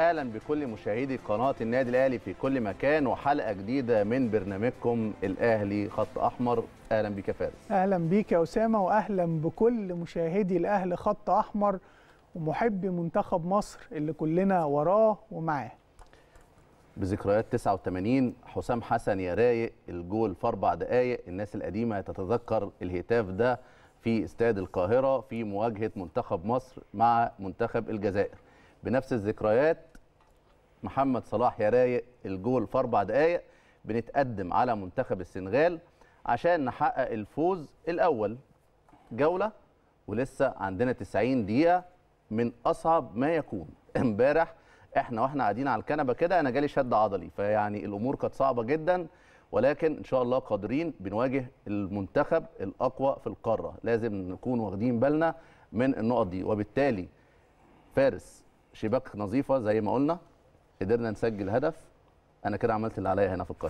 اهلا بكل مشاهدي قناه النادي الاهلي في كل مكان وحلقه جديده من برنامجكم الاهلي خط احمر اهلا بك يا فارس اهلا بيك يا اسامه واهلا بكل مشاهدي الاهلي خط احمر ومحبي منتخب مصر اللي كلنا وراه ومعاه بذكريات 89 حسام حسن يا رايق الجول في اربع دقائق الناس القديمه تتذكر الهتاف ده في استاد القاهره في مواجهه منتخب مصر مع منتخب الجزائر بنفس الذكريات محمد صلاح يا رايق الجول في اربع دقائق بنتقدم على منتخب السنغال عشان نحقق الفوز الاول جوله ولسه عندنا 90 دقيقه من اصعب ما يكون امبارح احنا واحنا قاعدين على الكنبه كده انا جالي شد عضلي فيعني الامور كانت صعبه جدا ولكن ان شاء الله قادرين بنواجه المنتخب الاقوى في القاره لازم نكون واخدين بالنا من النقط دي وبالتالي فارس شباك نظيفه زي ما قلنا قدرنا نسجل هدف انا كده عملت اللي عليا هنا في القاهره